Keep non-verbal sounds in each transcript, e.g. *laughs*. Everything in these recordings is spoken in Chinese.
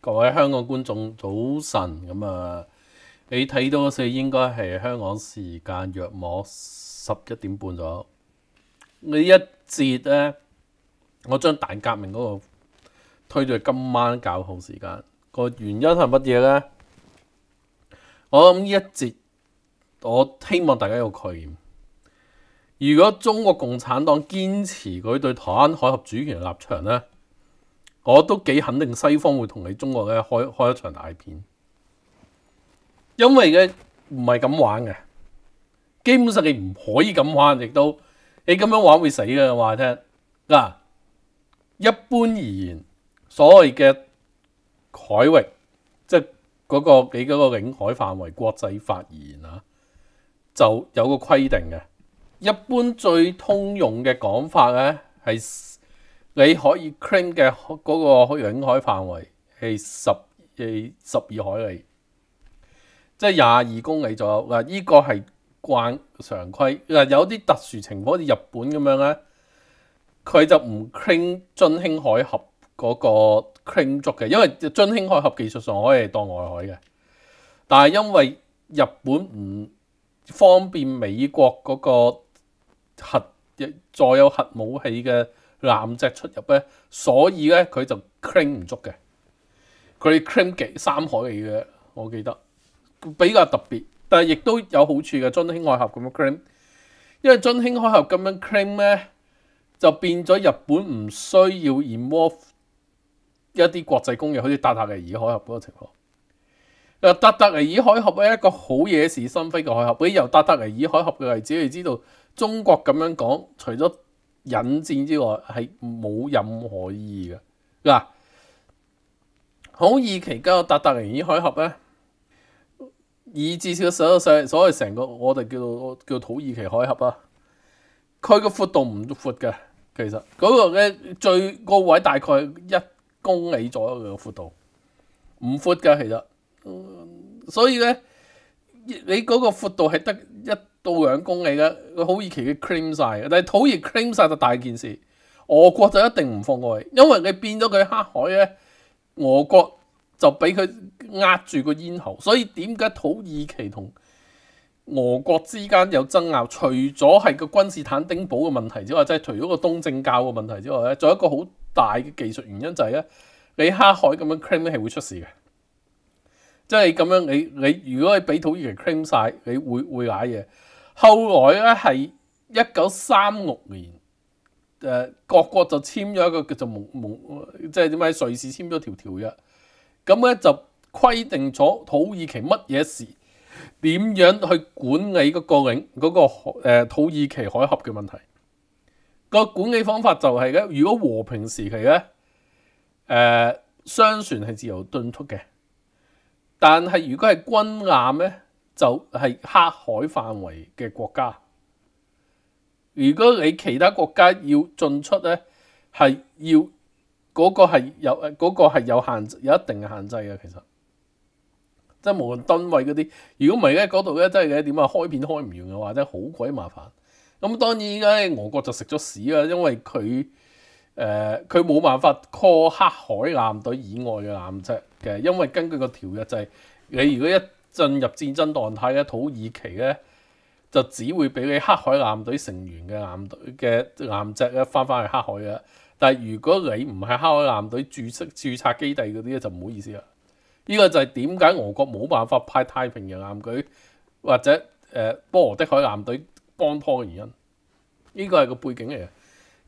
各位香港观众早晨，咁啊，你睇到嘅四应该系香港时间约摸十一点半咗。你一节咧，我将大革命嗰个推到今晚九好时间。个原因系乜嘢咧？我谂呢一节。我希望大家有概念，如果中国共产党坚持佢对台湾海峡主权嘅立场咧，我都几肯定西方会同你中国咧开开一场大片，因为咧唔系咁玩嘅，基本上你唔可以咁玩，亦都你咁样玩会死嘅。话听嗱，一般而言，所谓嘅海域即系嗰个你嗰个领海范围，国际法而言啊。就有個規定嘅，一般最通用嘅講法咧係你可以 c l e a m 嘅嗰個領海範圍係十係十二海里，即係廿二公里左右。嗱，依個係慣常規。嗱，有啲特殊情況，好似日本咁樣咧，佢就唔 c l e a m 津興海峽嗰個 c l e a m 足嘅，因為津興海峽技術上可以當外海嘅，但係因為日本唔。方便美國嗰個核再有核武器嘅艦隻出入咧，所以咧佢就 claim 唔足嘅，佢 claim 幾三海嚟嘅，我記得比較特別，但系亦都有好處嘅，津興海峽咁樣 claim，因為津興海峽咁樣 claim 咧，就變咗日本唔需要 involve 一啲國際公約，好似達尼爾海峽嗰個情況。嗱，达特尼尔海峡咧一个好惹是生非嘅海峡。我由达特尼尔海峡嘅例子你知道，中国咁样讲，除咗引战之外，系冇任何意义嘅嗱。土耳其嘅达特尼尔海峡咧，以至少所上所谓成个我哋叫做叫土耳其海峡啊，佢个闊度唔阔嘅，其实嗰个嘅最高位大概一公里左右嘅闊度，唔阔嘅其实。所以咧，你嗰个闊度系得一到两公里噶，土耳其嘅 claim 晒，但系土耳其 claim 晒就大件事。俄国就一定唔放开，因为你变咗佢黑海咧，俄国就俾佢压住个咽喉。所以点解土耳其同俄国之间有争拗？除咗系个君士坦丁堡嘅问题之外，即系除咗个东正教嘅问题之外咧，仲有一个好大嘅技术原因就系咧，你黑海咁样 claim 咧系会出事嘅。即系咁样，你你如果你俾土耳其 claim 晒，你会会濑嘢。后来咧系一九三六年，诶各国就签咗一个叫做蒙蒙，即系点解瑞士签咗条条约。咁咧就规定咗土耳其乜嘢事，点样去管理个国嗰个诶土耳其海峡嘅问题。个管理方法就系咧，如果和平时期咧，诶商船系自由进出嘅。但系如果系軍艦咧，就係黑海範圍嘅國家。如果你其他國家要進出咧，係要嗰個係有誒，嗰個係有限，有一定嘅限制嘅。其實即係無論單位嗰啲，如果唔係咧，嗰度咧真係點啊，開片開唔完嘅話係好鬼麻煩。咁當然依家俄國就食咗屎啦，因為佢。佢冇辦法 call 黑海艦隊以外嘅艦隻嘅，因為根據個條約就係，你如果一進入戰爭狀態咧，土耳其咧就只會俾你黑海艦隊成員嘅艦嘅艦隻咧翻返去黑海嘅，但係如果你唔係黑海艦隊註冊註冊基地嗰啲咧就唔好意思啦。呢個就係點解俄國冇辦法派太平洋艦隊或者誒波羅的海艦隊幫拖嘅原因。呢個係個背景嚟嘅。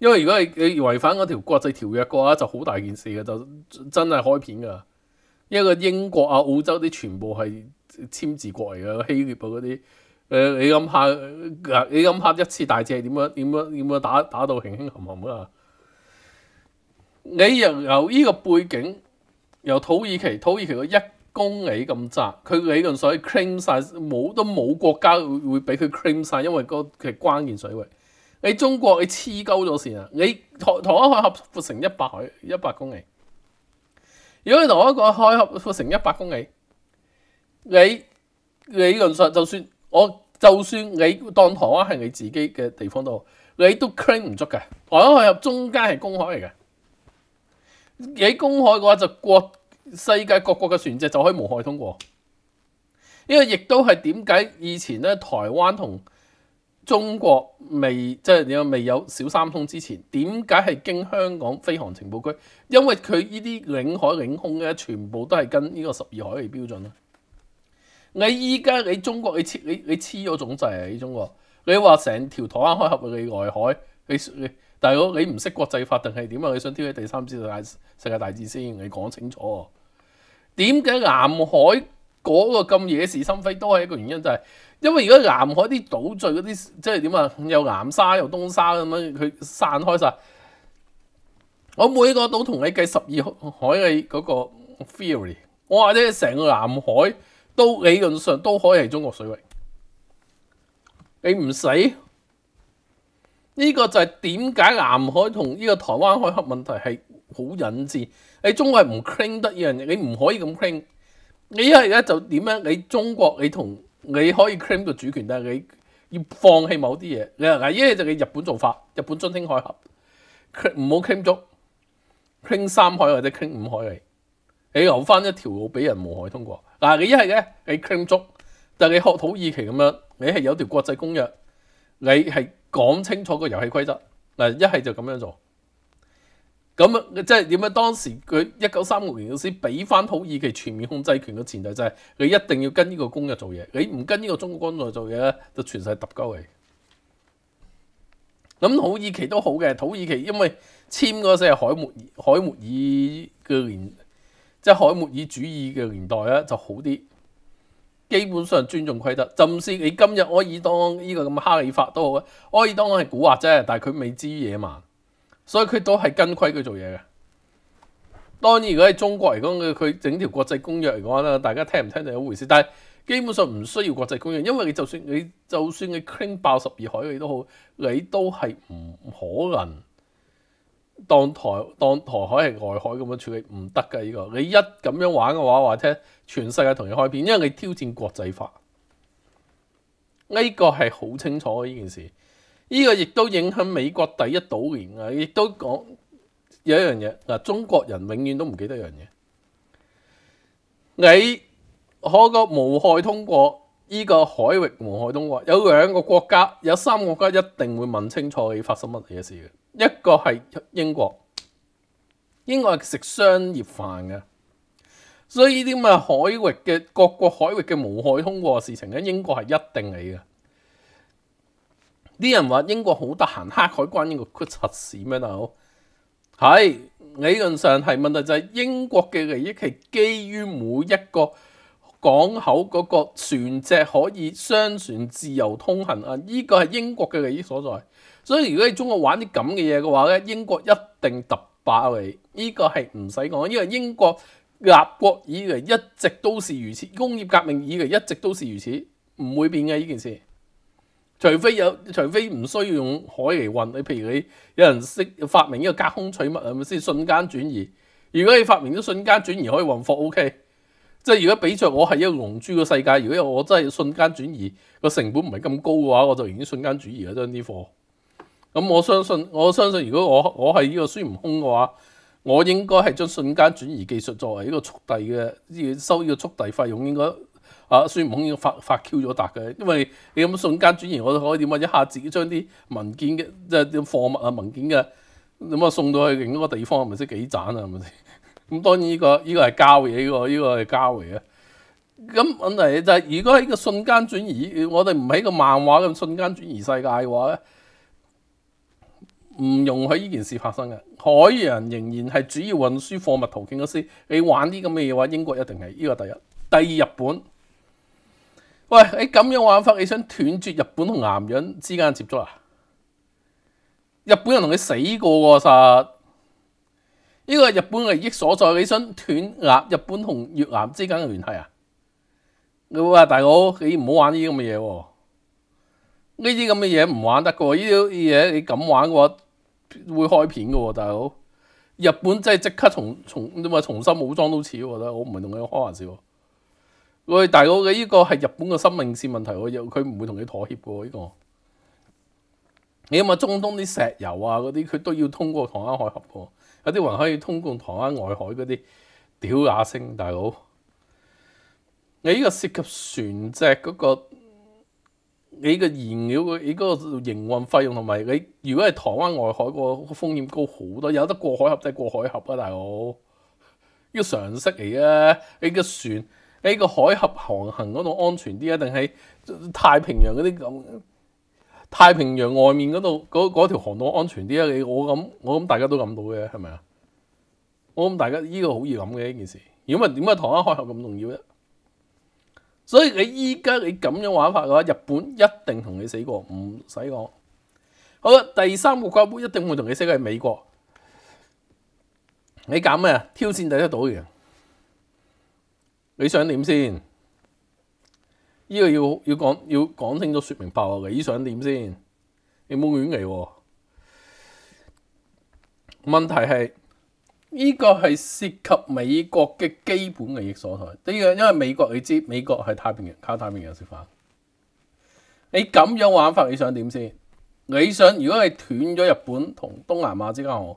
因为如果你你违反嗰條國際條約嘅话，就好大件事嘅，就真系开片噶。一个英国啊、澳洲啲全部系签字国嚟嘅，希腊啊嗰啲。誒，你谂下，你谂下一次大隻点样点样点样打打到轻轻冚冚啊？你又由呢个背景，由土耳其，土耳其個一公里咁窄，佢理论上 claim 晒冇都冇国家会会俾佢 claim 晒，因为嗰個係關鍵水域。你中国你黐鸠咗線啊！你台台湾海峡阔成一百海一百公里，如果你台灣个海峡阔成一百公里，你理论上就算我就算你当台湾系你自己嘅地方都好，你都 claim 唔足嘅。台湾海峡中间系公海嚟嘅，你公海嘅话就国世界各国嘅船只就可以无害通过。呢个亦都系点解以前咧台湾同。中國未即係你話未有小三通之前，點解係經香港飛航情報區？因為佢呢啲領海領空咧，全部都係跟呢個十二海里標準咯。你依家你中國你黐你你黐咗種制啊！依中國，你話成條台灣開闢你外海，你你大佬你唔識國際法定係點啊？你想挑起第三世界世界大戰先？你講清楚喎！點解南海嗰個咁惹是心非，都係一個原因就係。因为如果南海啲岛聚嗰啲，即系点啊？有南沙、有东沙咁样，佢散开晒。我每个岛同你计十二海里嗰个 theory，我话啫，成个南海都理论上都可以系中国水域。你唔死呢个就系点解南海同呢个台湾海峡问题系好引致？你中国唔 c l a i m 得嘢，你唔可以咁 c l a i m 你一系咧就点咧？你中国你同。你可以 claim 到主權，但係你要放棄某啲嘢。你話嗱，一係就你日本做法，日本中興海峽，唔好 claim 足，c l a i m 三海或者 claim 五海嚟，你留翻一條路俾人無海通過。嗱，你一係咧，你 claim 足，但係你學土耳其咁樣，你係有條國際公約，你係講清楚個遊戲規則。嗱，一係就咁樣做。咁即系点解当时佢一九三六年嗰时俾翻土耳其全面控制权嘅前提就系你一定要跟呢个公人做嘢，你唔跟呢个中国公国做嘢咧，就全世揼鸠嚟。咁土耳其都好嘅，土耳其因为签嗰时系海末海末尔嘅年，即系海末尔主义嘅年代咧就好啲，基本上尊重规则。甚至你今日可以当呢个咁嘅哈里法都好啊。我以当系古惑啫，但系佢未於野蛮。所以佢都系跟規佢做嘢嘅。當然，如果喺中國嚟講佢整條國際公約嚟講啦，大家聽唔聽就一回事。但係基本上唔需要國際公約，因為你就算你就算你傾爆十二海你都好，你都係唔可能當台當台海係外海咁樣處理唔得嘅。呢個你一咁樣玩嘅話，話聽全世界同你開片，因為你挑戰國際法。呢個係好清楚嘅呢件事。呢個亦都影響美國第一島鏈啊！亦都講有一樣嘢，嗱中國人永遠都唔記得一樣嘢。你嗰個無害通過呢個海域無害通過，有兩個國家，有三個國家一定會問清楚你發生乜嘢事嘅。一個係英國，英國係食商業飯嘅，所以呢啲咁嘅海域嘅各個海域嘅無害通過事情咧，英國係一定嚟嘅。啲人話英國好得閒黑海關呢個闙塞屎咩大佬？係理論上係問題就係英國嘅利益係基於每一個港口嗰個船隻可以雙船自由通行啊！依個係英國嘅利益所在。所以如果你中國玩啲咁嘅嘢嘅話咧，英國一定突爆你。依個係唔使講，因為英國立國以來一直都是如此，工業革命以來一直都是如此，唔會變嘅呢件事。除非有，除非唔需要用海嚟運。你譬如你有人識發明一個隔空取物係咪先瞬間轉移？如果你發明咗瞬間轉移可以運貨，OK。即係如果比著我係一個龍珠嘅世界，如果我真係瞬間轉移個成本唔係咁高嘅話，我就已經瞬間轉移咗啲貨。咁我相信我相信，如果我我係呢個孫悟空嘅話，我應該係將瞬間轉移技術作為一個速遞嘅收呢個速遞費用應該。啊，所悟空已以發發 Q 咗達嘅，因為你咁瞬間轉移，我可以點啊，一下子將啲文件嘅即係啲貨物啊、文件嘅咁啊送到去另一個地方，咪先幾賺啊？係咪先？*laughs* 咁當然呢個呢個係交易，呢個呢個係交易啊！咁問題就係如果喺個瞬間轉移，我哋唔喺個漫畫咁瞬間轉移世界嘅話咧，唔容許呢件事發生嘅。海洋仍然係主要運輸貨物途徑嘅先。你玩啲咁嘅嘢話，英國一定係呢個第一，第二日本。喂，你咁样玩法，你想断绝日本同南洋之间接触啊？日本人同你死过实，呢个系日本利益所在。你想断壓日本同越南之间嘅联系啊？你话大佬，你唔好玩呢啲咁嘅嘢，呢啲咁嘅嘢唔玩得嘅。呢啲嘢你咁玩嘅话，会开片嘅。大佬，日本真系即刻重重，你话重新武装都似。我觉得我唔系同你开玩笑。喂，大佬嘅呢个系日本嘅生命线问题，我佢唔会同你妥协嘅呢个。你諗下中东啲石油啊嗰啲，佢都要通过台湾海峡喎，有啲还可以通过台湾外海嗰啲。屌阿星大佬，你呢个涉及船只嗰个，你個燃料嘅你嗰个营运费用同埋你，如果系台湾外海个风险高好多，有得过海峡就过海峡啊，大佬。呢个常识嚟嘅，你个船。喺個海峽航行嗰度安全啲啊，定係太平洋嗰啲咁？太平洋外面嗰度嗰嗰條航道安全啲啊？你我咁我咁大家都諗到嘅，係咪啊？我咁大家依個好易諗嘅呢件事。如果唔係點解台灣海峽咁重要啫？所以你依家你咁樣玩法嘅話，日本一定同你死過，唔使講。好啦，第三個國家一定會同你死嘅係美國。你揀咩挑戰第一島嘅。你想点先？呢个要要讲要讲清楚、说明白嘅。你想点先？你冇演嚟喎。问题系呢个系涉及美国嘅基本利益所在。呢个因为美国你知，美国系太平洋靠太平洋食饭。你咁样玩法，你想点先？你想如果系断咗日本同东南亚之间嘅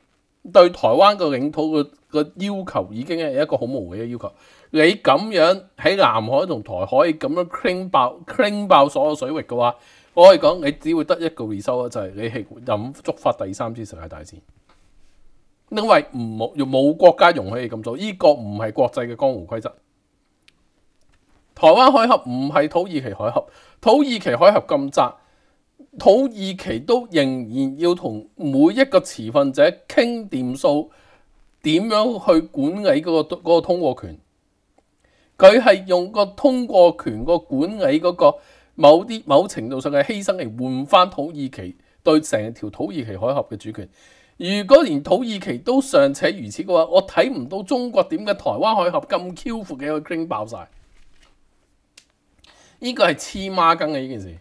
对台湾個领土個要求已经系一个好无理嘅要求。你咁样喺南海同台海咁样 clean 爆 clean 爆所有水域嘅话，我可以讲你只会得一个回收啊，就系你系任触发第三次世界大战。因为唔冇冇国家容许你咁做，呢个唔系国际嘅江湖规则。台湾海峡唔系土耳其海峡，土耳其海峡咁窄。土耳其都仍然要同每一个持份者倾掂数，点样去管理嗰个个通过权？佢系用个通过权个管理嗰个某啲某程度上嘅牺牲嚟换翻土耳其对成条土耳其海峡嘅主权。如果连土耳其都尚且如此嘅话，我睇唔到中国点解台湾海峡咁 q 阔嘅会惊爆晒？呢个系黐孖筋嘅呢件事。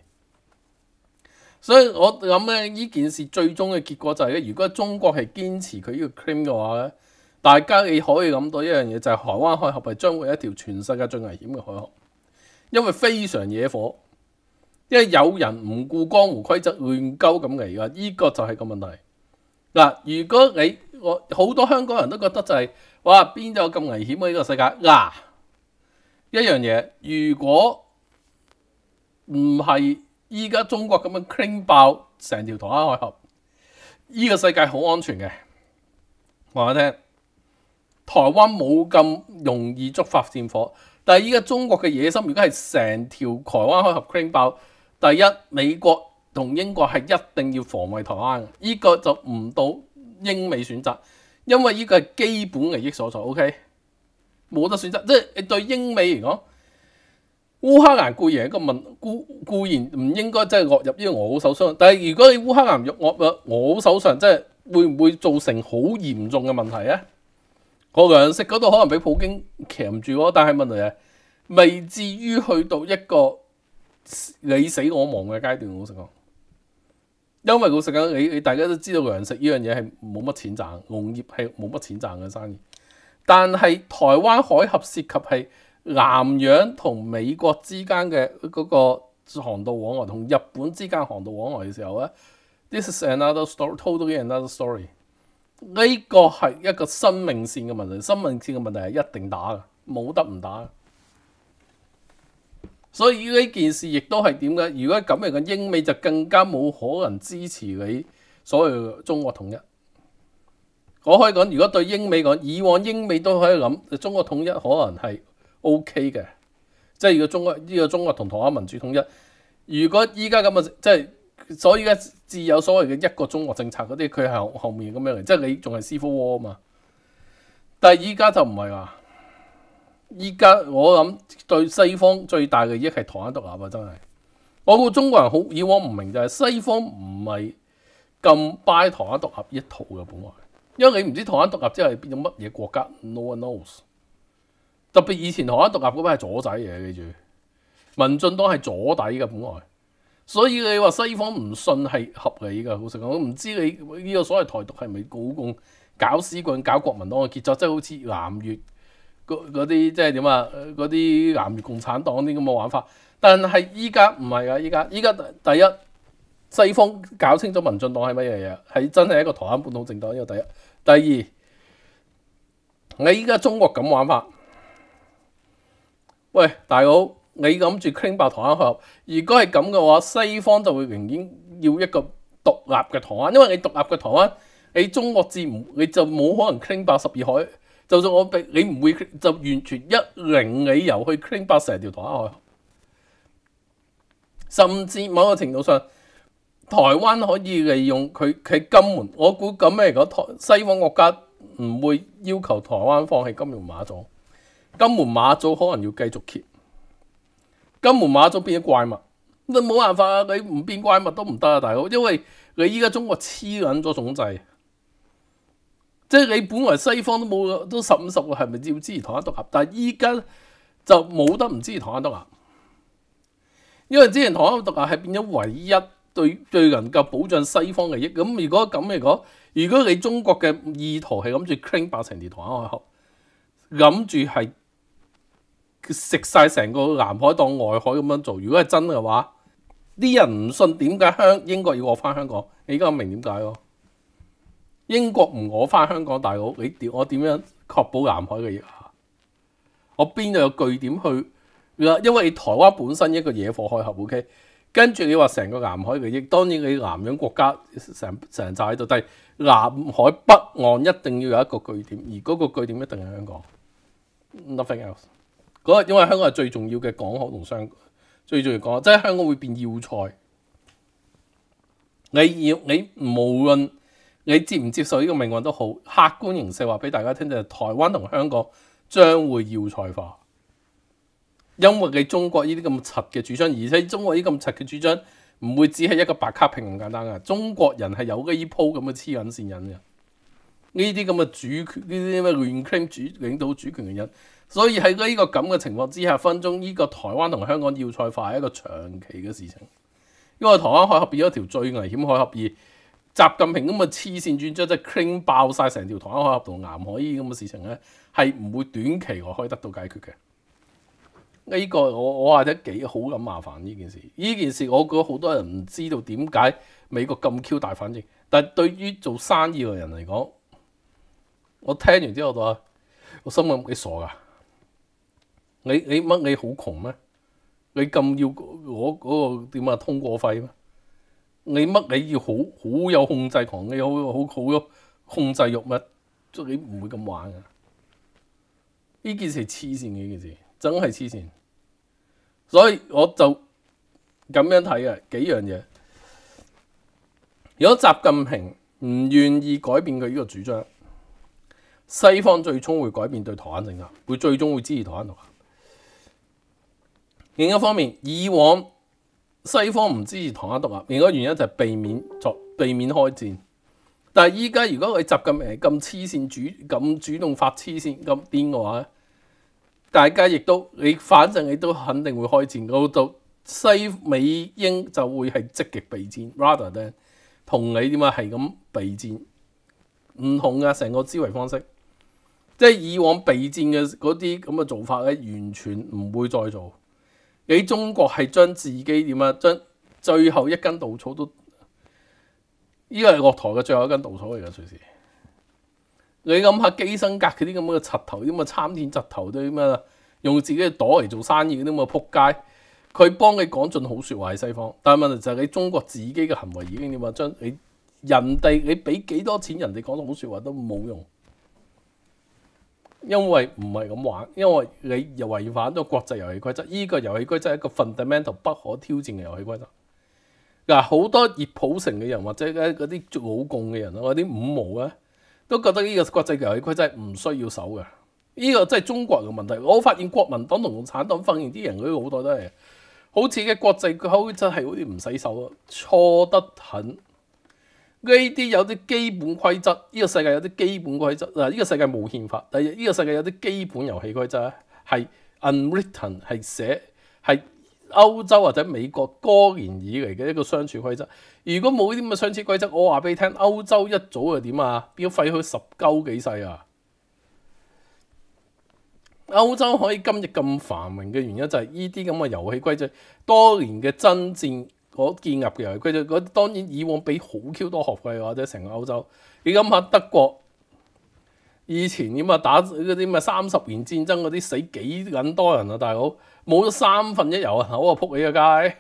所以我諗咧，呢件事最終嘅結果就係咧，如果中國係堅持佢呢個 claim 嘅話咧，大家你可以諗到一樣嘢，就係台灣海峽係將會一條全世界最危險嘅海峽，因為非常野火，因為有人唔顧江湖規則亂鳩咁嚟㗎，依個就係個問題。嗱，如果你我好多香港人都覺得就係哇邊有咁危險嘅呢個世界嗱一樣嘢，如果唔係。依家中國咁樣 clean 爆成條台灣海峽，依個世界好安全嘅。話我聽，台灣冇咁容易觸發戰火，但係依家中國嘅野心，如果係成條台灣海峽 clean 爆，第一美國同英國係一定要防衞台灣，依個就唔到英美選擇，因為依個係基本利益所在。OK，冇得選擇，即係你對英美嚟講。烏克蘭固然一個問，固固然唔應該真係落入，呢个我手上，但係如果你烏克蘭入惡，我我手上真係會唔會造成好嚴重嘅問題啊？个糧食嗰度可能俾普京騎唔住，但係問題係未至於去到一個你死我亡嘅階段。好食讲，因為老食讲，你你大家都知道糧食呢樣嘢係冇乜錢賺，農業係冇乜錢賺嘅生意。但係台灣海峽涉及係。南洋同美国之间嘅嗰个航道往来，同日本之间航道往来嘅时候咧，this is another story，呢个系一个生命线嘅问题。生命线嘅问题系一定打嘅，冇得唔打。所以呢件事亦都系点嘅？如果咁样嘅英美就更加冇可能支持你所谓中国统一。我可以讲，如果对英美讲，以往英美都可以谂中国统一可能系。O K 嘅，即系如果中俄呢个中國同台灣民主統一，如果依家咁嘅即系所以而家自有所謂嘅一個中國政策嗰啲，佢系後面咁樣嚟，即係你仲係師傅 r 啊嘛。但系依家就唔係啦，依家我諗對西方最大嘅益係台灣獨立啊，真係。我估中國人好以往唔明就係西方唔係咁拜台灣獨立一套嘅本來，因為你唔知台灣獨立之後係變咗乜嘢國家，No one knows。特別以前台灣獨立嗰班係左仔嘅，記住民進黨係左底嘅本來，所以你話西方唔信係合嘅依好食。我唔知你呢個所謂台獨係咪古共搞屎棍搞國民黨嘅傑作，即係好似南越嗰啲即係點啊嗰啲南越共產黨啲咁嘅玩法。但係依家唔係啊！依家依家第一西方搞清咗民進黨係乜嘢嘢，係真係一個台灣本土政黨。呢個第一，第二你依家中國咁玩法。喂，大佬，你諗住 clean 白台灣海如果係咁嘅話，西方就會明顯要一個獨立嘅台灣，因為你獨立嘅台灣，你中國字唔你就冇可能 clean 白十二海。就算我你唔會就完全一零理由去 clean 白成條台灣海甚至某個程度上，台灣可以利用佢佢金門。我估咁嚟講，台西方國家唔會要求台灣放棄金融碼祖。金门马祖可能要继续揭，金门马祖变咗怪物，你冇办法啊！你唔变怪物都唔得啊，大佬，因为你依家中国黐紧咗总制，即系你本来西方都冇，都十五十个系咪照支持台湾独立？但系依家就冇得唔支持台湾独立，因为之前台湾独立系变咗唯一对最能够保障西方利益。咁如果咁嚟讲，如果你中国嘅意图系谂住 clean 八成地台湾海峡，谂住系。食晒成個南海當外海咁樣做，如果係真嘅話，啲人唔信點解香英國要我翻香港？你而家明點解咯？英國唔我翻香港大佬，你點我點樣確保南海嘅嘢？我邊度有據點去？因為台灣本身一個野火開合，O K。跟住你話成個南海嘅益，當然你南洋國家成成寨喺度，但係南海北岸一定要有一個據點，而嗰個據點一定係香港。Nothing else。嗰因為香港係最重要嘅港口同商，最重要港口，即係香港會變要塞。你要你無論你接唔接受呢個命運都好，客觀形式話俾大家聽就係，台灣同香港將會要塞化，因為你中國呢啲咁柒嘅主張，而且中國呢咁柒嘅主張唔會只係一個白卡瓶咁簡單噶，中國人係有嘅呢鋪咁嘅黐緊線人嘅。呢啲咁嘅主權，呢啲咩亂 claim 主領導主權嘅人，所以喺呢個咁嘅情況之下，分鐘呢個台灣同香港要再化係一個長期嘅事情。因為台灣海峽變咗條最危險海峽而習近平咁嘅黐線轉折，即係 claim 爆晒成條台灣海峽同南海呢啲咁嘅事情咧，係唔會短期內可以得到解決嘅。呢個我我話得幾好咁麻煩呢件事，呢件事我覺得好多人唔知道點解美國咁 Q 大反應，但係對於做生意嘅人嚟講，我听完之后就话：我心谂你傻噶，你你乜你好穷咩？你咁要我嗰个点啊通过费咩？你乜你要好好有控制狂，你好好好有控制欲咩？即你唔会咁玩噶。呢件事黐线嘅呢件事真系黐线，所以我就咁样睇啊，几样嘢。如果习近平唔愿意改变佢呢个主张。西方最终會改變對台灣政策，会最終會支持台灣独立。另一方面，以往西方唔支持台灣獨立，另一个原因就系避免作避免开战。但系依家如果佢习近诶咁黐线主咁主动发黐线咁癫嘅话大家亦都你反正你都肯定会开战。到到西美英就会系积极备战，rather than 同你点啊系咁备战唔同嘅成个思维方式。即係以往備戰嘅嗰啲咁嘅做法咧，完全唔會再做。你中國係將自己點啊？將最後一根稻草都，依個係駱台嘅最後一根稻草嚟嘅，隨時。你諗下，基辛格嗰啲咁嘅柒頭，啲咁嘅參天柒頭啲咩啦？用自己嘅朵嚟做生意嗰啲咁嘅撲街，佢幫你講盡好説話喺西方，但係問題就係你中國自己嘅行為已經點啊？將你人哋你俾幾多錢，人哋講得好説話都冇用。因為唔係咁玩，因為你又違反咗國際遊戲規則。依個遊戲規則係一個 fundamental 不可挑戰嘅遊戲規則。嗱，好多熱普城嘅人或者嗰啲老共嘅人或者啲五毛咧，都覺得呢個國際遊戲規則唔需要守嘅。依個真係中國嘅問題。我發現國民黨同共產黨發現啲人佢好多都係好似嘅國際規則係好似唔使守錯得很。呢啲有啲基本規則，呢個世界有啲基本規則嗱，呢個世界冇憲法，但係呢個世界有啲基本遊戲規則，係 unwritten，係寫，係歐洲或者美國多年以嚟嘅一個相處規則。如果冇呢啲咁嘅相處規則，我話俾你聽，歐洲一早就點啊？要廢去十鳩幾世啊！歐洲可以今日咁繁榮嘅原因就係呢啲咁嘅遊戲規則，多年嘅爭戰。我建立嘅佢就佢當然以往俾好 Q 多學費或者成個歐洲，你諗下德國以前點啊打嗰啲咩三十年戰爭嗰啲死幾咁多人啊大佬，冇咗三分一油啊，口啊仆你個街，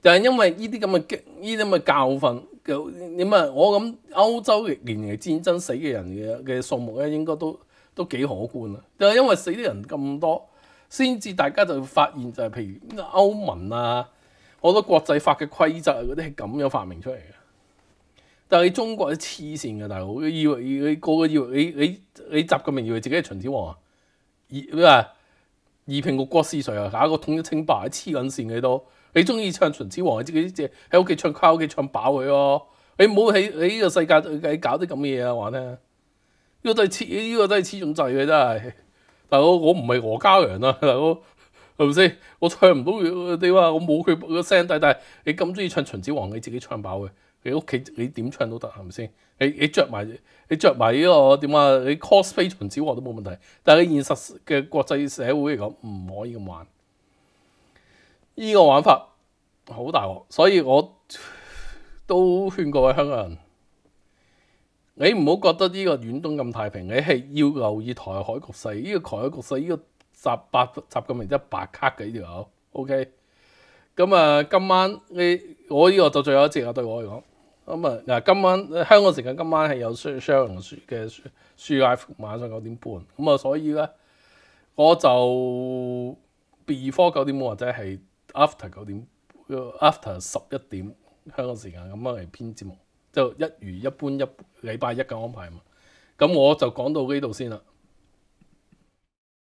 就係因為呢啲咁嘅呢啲咁嘅教訓，點啊我諗歐洲嘅年年戰爭死嘅人嘅嘅數目咧應該都都幾可觀啊，就係因為死啲人咁多。先至大家就發現就係譬如歐盟啊，好多國際法嘅規則啊嗰啲係咁樣發明出嚟嘅。但係中國係黐線嘅大佬，以為你個個以為你你你集近名以為自己係秦始皇啊？二你話二平六國是誰啊？搞個統一清霸黐緊線嘅都。你中意唱秦始皇，自己只喺屋企唱，卡屋企唱飽佢咯。你唔好喺喺呢個世界去搞啲咁嘅嘢啊！玩咧，呢個都係黐呢個都係黐制嘅真係。大佬我唔系俄家人啊，*laughs* 大佬系咪先？我唱唔到佢，你话我冇佢个声但系你咁中意唱秦始皇，你自己唱饱嘅，你屋企 *laughs* 你点唱都得，系咪先？你你着埋你着埋呢个点啊？你 cosplay 秦始皇都冇问题。但系现实嘅国际社会嚟讲，唔可以咁玩。呢个玩法好大镬，所以我都劝各位香港人。你唔好覺得呢個遠東咁太平，你係要留意台海局勢。呢個台海局勢，呢個集八集咁，即係白卡嘅呢條口。OK。咁啊，今晚你我呢個就最後一節啊，對我嚟講。咁啊，嗱，今晚香港時間今晚係有雙雙嘅書 live，晚上九點半。咁啊，所以咧，我就 before 九點半或者係 after 九點，after 十一點香港時間咁啊嚟編節目。就一如一般一禮拜一嘅安排嘛，咁我就講到呢度先啦。